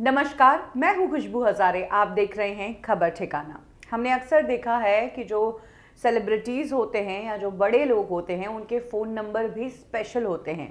नमस्कार मैं हूं खुशबू हजारे आप देख रहे हैं खबर ठिकाना हमने अक्सर देखा है कि जो सेलिब्रिटीज़ होते हैं या जो बड़े लोग होते हैं उनके फ़ोन नंबर भी स्पेशल होते हैं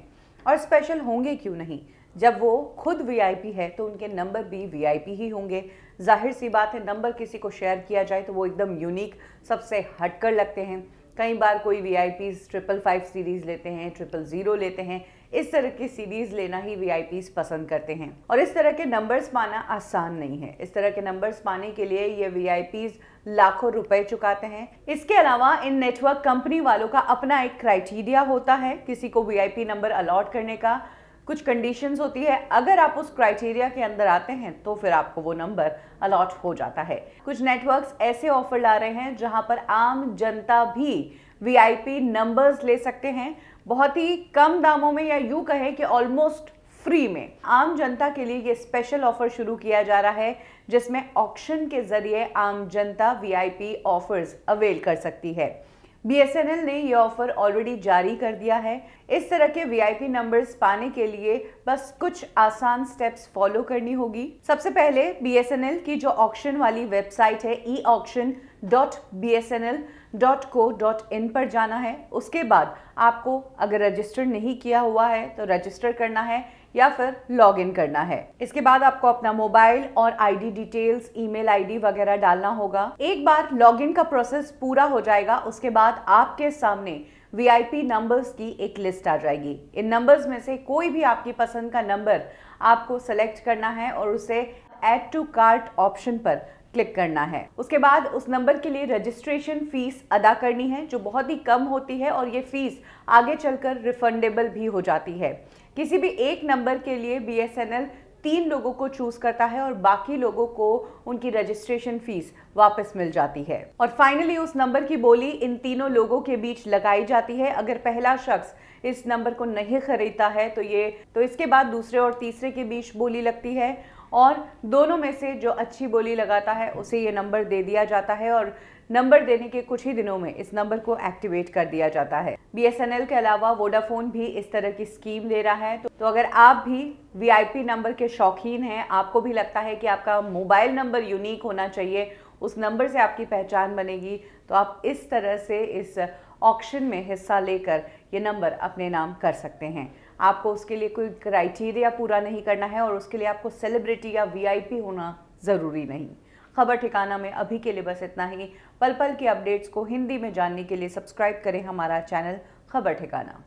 और स्पेशल होंगे क्यों नहीं जब वो खुद वीआईपी है तो उनके नंबर भी वीआईपी ही होंगे जाहिर सी बात है नंबर किसी को शेयर किया जाए तो वो एकदम यूनिक सबसे हटकर लगते हैं कई बार कोई V I Ps triple five series लेते हैं ट्रिपल ज़ीरो लेते हैं इस तरह की सीरीज़ लेना ही वी आई पसंद करते हैं और इस तरह के नंबर्स पाना आसान नहीं है इस तरह के नंबर्स पाने के लिए ये वी आई लाखों रुपए चुकाते हैं इसके अलावा इन नेटवर्क कंपनी वालों का अपना एक क्राइटेरिया होता है किसी को V I P number allot करने का कुछ कंडीशंस होती है अगर आप उस क्राइटेरिया के अंदर आते हैं तो फिर आपको वो नंबर अलॉट हो जाता है कुछ नेटवर्क्स ऐसे ऑफर ला रहे हैं जहां पर आम जनता भी वीआईपी नंबर्स ले सकते हैं बहुत ही कम दामों में या यू कहें कि ऑलमोस्ट फ्री में आम जनता के लिए ये स्पेशल ऑफर शुरू किया जा रहा है जिसमें ऑक्शन के जरिए आम जनता वीआईपी ऑफर्स अवेल कर सकती है बीएसएनएल ने ये ऑफर ऑलरेडी जारी कर दिया है इस तरह के वीआईपी नंबर्स पाने के लिए बस कुछ आसान स्टेप्स फॉलो करनी होगी सबसे पहले बीएसएनएल की जो ऑक्शन वाली वेबसाइट है e auction dot B S N L dot co dot in पर जाना है उसके बाद आपको अगर रजिस्टर नहीं किया हुआ है तो रजिस्टर करना है या फिर लॉग इन करना है इसके बाद आपको अपना मोबाइल और आईडी डिटेल्स ईमेल आईडी वगैरह डालना होगा एक बार लॉग इन का प्रोसेस पूरा हो जाएगा उसके बाद आपके सामने वीआईपी नंबर्स की एक लिस्ट आ जाएगी इन नंबर्स में से कोई भी आपकी पसंद का नंबर आपको सेलेक्ट करना है और उसे एड टू कार्ट ऑप्शन पर क्लिक करना है उसके बाद उस नंबर के लिए रजिस्ट्रेशन फीस अदा करनी है जो बहुत ही कम होती है और ये फीस आगे चलकर रिफंडेबल भी हो जाती है किसी भी एक नंबर के लिए बीएसएनएल तीन लोगों को चूज करता है और बाकी लोगों को उनकी रजिस्ट्रेशन फीस वापस मिल जाती है और फाइनली उस नंबर की बोली इन तीनों लोगों के बीच लगाई जाती है अगर पहला शख्स इस नंबर को नहीं खरीदता है तो ये तो इसके बाद दूसरे और तीसरे के बीच बोली लगती है और दोनों में से जो अच्छी बोली लगाता है उसे ये नंबर दे दिया जाता है और नंबर देने के कुछ ही दिनों में इस नंबर को एक्टिवेट कर दिया जाता है बीएसएनएल के अलावा वोडाफोन भी इस तरह की स्कीम दे रहा है तो, तो अगर आप भी वीआईपी नंबर के शौकीन हैं आपको भी लगता है कि आपका मोबाइल नंबर यूनिक होना चाहिए उस नंबर से आपकी पहचान बनेगी तो आप इस तरह से इस ऑक्शन में हिस्सा लेकर ये नंबर अपने नाम कर सकते हैं आपको उसके लिए कोई क्राइटेरिया पूरा नहीं करना है और उसके लिए आपको सेलिब्रिटी या वीआईपी होना ज़रूरी नहीं खबर ठिकाना में अभी के लिए बस इतना ही पल पल की अपडेट्स को हिंदी में जानने के लिए सब्सक्राइब करें हमारा चैनल खबर ठिकाना